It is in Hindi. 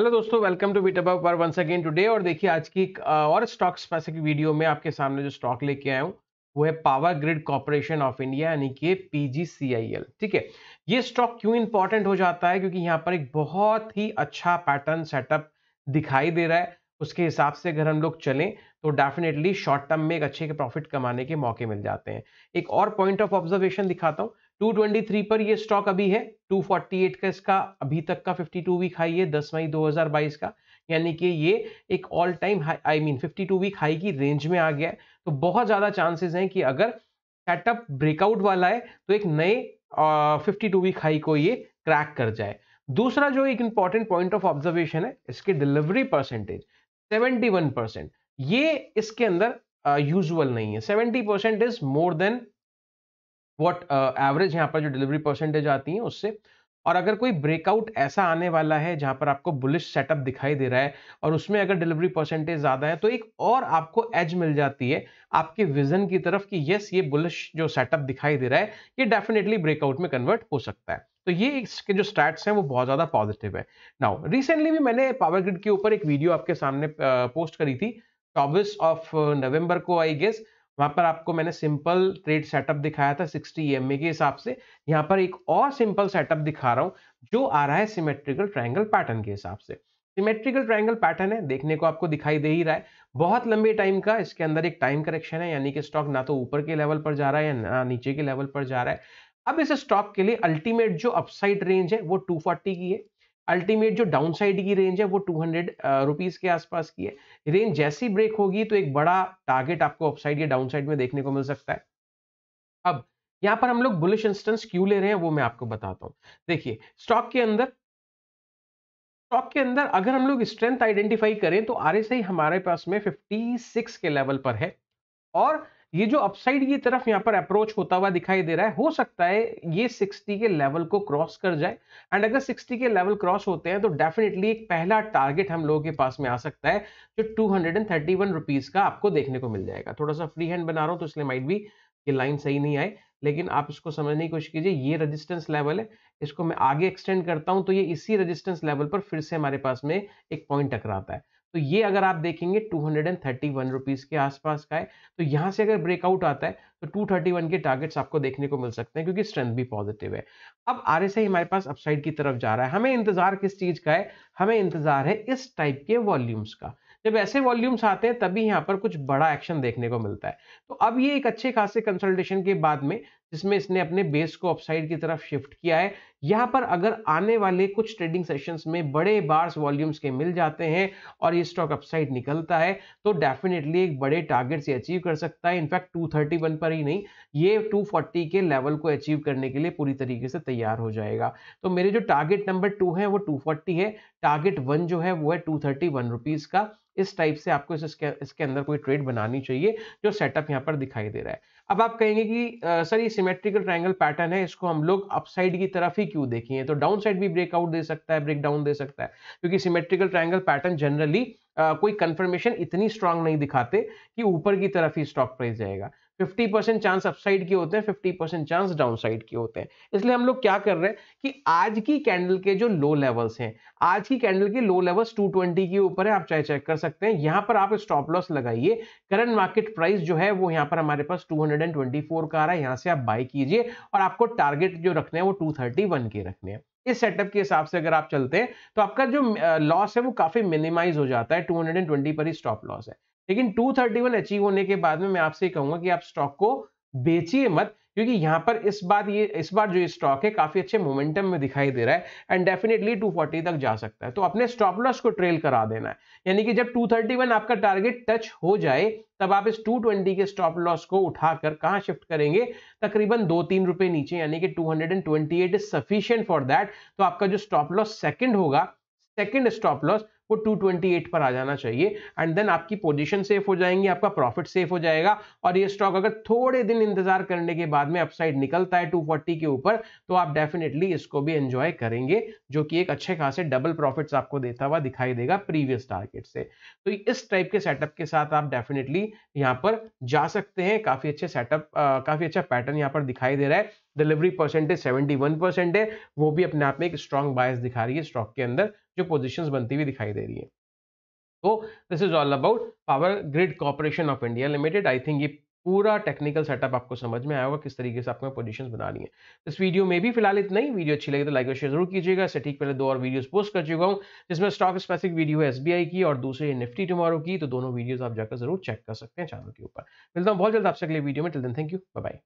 हेलो दोस्तों वेलकम टू बीटअप पर वंस अगेन टुडे और देखिए आज की एक और स्टॉक स्पेसिफिक वीडियो में आपके सामने जो स्टॉक लेके आया हूँ वो है power grid corporation of India यानी कि पीजीसीआईएल ठीक है ये स्टॉक क्यों इंपॉर्टेंट हो जाता है क्योंकि यहाँ पर एक बहुत ही अच्छा पैटर्न सेटअप दिखाई दे रहा है उसके हिसाब से अगर हम लोग चलें तो डेफिनेटली शॉर्ट टर्म में एक अच्छे के प्रॉफिट कमाने के मौके मिल जाते हैं एक और पॉइंट ऑफ ऑब्जर्वेशन दिखाता हूँ 223 पर ये स्टॉक अभी है 248 का इसका अभी तक का 52 वीक हाई है 10 मई 2022 का यानी कि ये एक all time high I mean 52 week high की रेंज में आ गया है तो बहुत ज़्यादा चांसेस हैं कि अगर सेटअप ब्रेकआउट वाला है तो एक नए फिफ्टी टू वीक हाई को ये क्रैक कर जाए दूसरा जो एक इंपॉर्टेंट पॉइंट ऑफ ऑब्जर्वेशन है इसके डिलीवरी परसेंटेज 71 परसेंट ये इसके अंदर यूजुअल uh, नहीं है 70 percent is more than what average uh, यहाँ पर जो डिलीवरी परसेंटेज आती है उससे और अगर कोई ब्रेकआउट ऐसा आने वाला है जहां पर आपको बुलिश सेटअप दिखाई दे रहा है और उसमें अगर डिलीवरी परसेंटेज ज़्यादा है तो एक और आपको एज मिल जाती है आपके विजन की तरफ कि यस ये बुलिश जो सेटअप दिखाई दे रहा है ये डेफिनेटली ब्रेकआउट में कन्वर्ट हो सकता है तो ये इसके जो स्टैट्स हैं वो बहुत ज़्यादा पॉजिटिव है नाउ रिसेंटली भी मैंने पावर ग्रिड के ऊपर एक वीडियो आपके सामने पोस्ट uh, करी थी चौबीस ऑफ uh, नवंबर को आई गेस वहां पर आपको मैंने सिंपल ट्रेड सेटअप दिखाया था 60 ई e के हिसाब से यहाँ पर एक और सिंपल सेटअप दिखा रहा हूँ जो आ रहा है सिमेट्रिकल ट्रायंगल पैटर्न के हिसाब से सिमेट्रिकल ट्रायंगल पैटर्न है देखने को आपको दिखाई दे ही रहा है बहुत लंबे टाइम का इसके अंदर एक टाइम करेक्शन है यानी कि स्टॉक ना तो ऊपर के लेवल पर जा रहा है या ना नीचे के लेवल पर जा रहा है अब इस स्टॉक के लिए अल्टीमेट जो अपसाइड रेंज है वो 240 की है अल्टीमेट जो डाउनसाइड की रेंज है वो टू हंड्रेड रुपीज के आसपास की है रेंज जैसी ब्रेक होगी तो एक बड़ा टारगेट आपको अपसाइड या डाउनसाइड में देखने को मिल सकता है अब यहां पर हम लोग बुलिश इंस्टेंस क्यों ले रहे हैं वो मैं आपको बताता हूं देखिए स्टॉक के अंदर स्टॉक के अंदर अगर हम लोग स्ट्रेंथ आइडेंटिफाई करें तो आर हमारे पास में 56 के लेवल पर है और ये जो अपसाइड की तरफ यहाँ पर अप्रोच होता हुआ दिखाई दे रहा है हो सकता है ये 60 के लेवल को क्रॉस कर जाए एंड अगर 60 के लेवल क्रॉस होते हैं तो डेफिनेटली एक पहला टारगेट हम लोगों के पास में आ सकता है जो टू हंड्रेड का आपको देखने को मिल जाएगा थोड़ा सा फ्री हैंड बना रहा हूँ तो इसलिए माइट भी ये लाइन सही नहीं आई लेकिन आप इसको समझने की कोशिश कीजिए ये रजिस्टेंस लेवल है इसको मैं आगे एक्सटेंड करता हूँ तो ये इसी रजिस्टेंस लेवल पर फिर से हमारे पास में एक पॉइंट टकराता है तो ये अगर आप देखेंगे two hundred and thirty one rupees के आसपास का है तो यहाँ से अगर ब्रेकआउट आता है तो टू थर्टी वन के टारगेट्स आपको देखने को मिल सकते हैं क्योंकि स्ट्रेंथ भी पॉजिटिव है अब आर एस आई हमारे पास अपसाइड की तरफ जा रहा है हमें इंतजार किस चीज़ का है हमें इंतजार है इस टाइप के वॉल्यूम्स का जब ऐसे वॉल्यूम्स आते हैं तभी यहाँ पर कुछ बड़ा एक्शन देखने को मिलता है तो अब ये एक अच्छे खासे कंसल्टेशन के बाद में जिसमें इसने अपने बेस को अपसाइड की तरफ शिफ्ट किया है यहाँ पर अगर आने वाले कुछ ट्रेडिंग सेशंस में बड़े बार्स वॉल्यूम्स के मिल जाते हैं और ये स्टॉक अपसाइड निकलता है तो डेफिनेटली एक बड़े टारगेट से अचीव कर सकता है इनफैक्ट 231 पर ही नहीं ये 240 के लेवल को अचीव करने के लिए पूरी तरीके से तैयार हो जाएगा तो मेरे जो टारगेट नंबर टू है वो टू है टारगेट वन जो है वो है टू थर्टी का इस टाइप से आपको इसके इसके अंदर कोई ट्रेड बनानी चाहिए जो सेटअप यहाँ पर दिखाई दे रहा है अब आप कहेंगे कि सर ये सिमेट्रिकल ट्रायंगल पैटर्न है इसको हम लोग अपसाइड की तरफ ही क्यों देखिए तो डाउन साइड भी ब्रेकआउट दे सकता है ब्रेकडाउन दे सकता है क्योंकि सिमेट्रिकल ट्रायंगल पैटर्न जनरली कोई कंफर्मेशन इतनी स्ट्रांग नहीं दिखाते कि ऊपर की तरफ ही स्टॉक प्राइस जाएगा फिफ्टी परसेंट चांस अपसाइड के होते हैं फिफ्टी परसेंट चांस डाउनसाइड के होते हैं इसलिए हम लोग क्या कर रहे हैं कि आज की कैंडल के जो लो लेवल्स हैं आज की कैंडल के लो लेवल्स 220 के ऊपर है आप चाहे चेक कर सकते हैं यहाँ पर आप स्टॉप लॉस लगाइए करंट मार्केट प्राइस जो है वो यहाँ पर हमारे पास 224 का आ रहा है यहाँ से आप बाई कीजिए और आपको टारगेट जो रखने हैं वो वन के रखने हैं इस सेटअप के हिसाब से अगर आप चलते हैं तो आपका जो लॉस है वो काफी मिनिमाइज हो जाता है ट्वेंटी पर ही स्टॉप लॉस है लेकिन 231 अचीव होने के बाद में मैं आपसे कहूंगा कि आप स्टॉक को बेचिए मत क्योंकि यहां पर इस बार ये इस बार जो स्टॉक है काफी अच्छे मोमेंटम में दिखाई दे रहा है एंड डेफिनेटली 240 तक जा सकता है तो अपने स्टॉप लॉस को ट्रेल करा देना है यानी कि जब 231 आपका टारगेट टच हो जाए तब आप इस 220 के स्टॉप लॉस को उठाकर कहां शिफ्ट करेंगे तकरीबन दो तीन रुपए नीचे यानी कि 228 इज सफिशियंट फॉर दैट तो आपका जो स्टॉप लॉस सेकेंड होगा सेकेंड स्टॉप लॉस वो 228 पर आ जाना चाहिए एंड देन आपकी पोजीशन सेफ हो जाएंगी आपका प्रॉफिट सेफ हो जाएगा और ये स्टॉक अगर थोड़े दिन इंतजार करने के बाद में अपसाइड निकलता है 240 के ऊपर तो आप डेफिनेटली इसको भी एंजॉय करेंगे जो कि एक अच्छे खासे डबल प्रॉफिट आपको देता हुआ दिखाई देगा प्रीवियस टारगेट से तो इस टाइप के सेटअप के साथ आप डेफिनेटली यहाँ पर जा सकते हैं काफी अच्छे सेटअप काफी अच्छा पैटर्न यहाँ पर दिखाई दे रहा है डिलीवरी परसेंटेज वन परसेंट है वो भी अपने आप में एक स्ट्रॉन्ग बायस दिखा रही है स्टॉक के अंदर जो पोजिशन बनती हुई दिखाई दे रही है तो this is all about power grid corporation of India limited I think ये पूरा टेक्निकल सेटअप आपको समझ में आया होगा किस तरीके से आपको पोजीशन बनानी है इस वीडियो में भी फिलहाल इतना ही वीडियो अच्छी लगे तो लाइक और शेयर जरूर कीजिएगा इससे ठीक पहले दो और वीडियोस पोस्ट कर चुका हूँ जिसमें स्टॉक स्पेसिफिक वीडियो है एसबीआई की और दूसरी निफ्टी टुमारो की तो दोनों वीडियोज आप जाकर जरूर चेक कर सकते हैं चैनल के ऊपर मिलता हूँ बहुत जल्द आपसे अगले वीडियो में टिल दिन थैंक यू बाय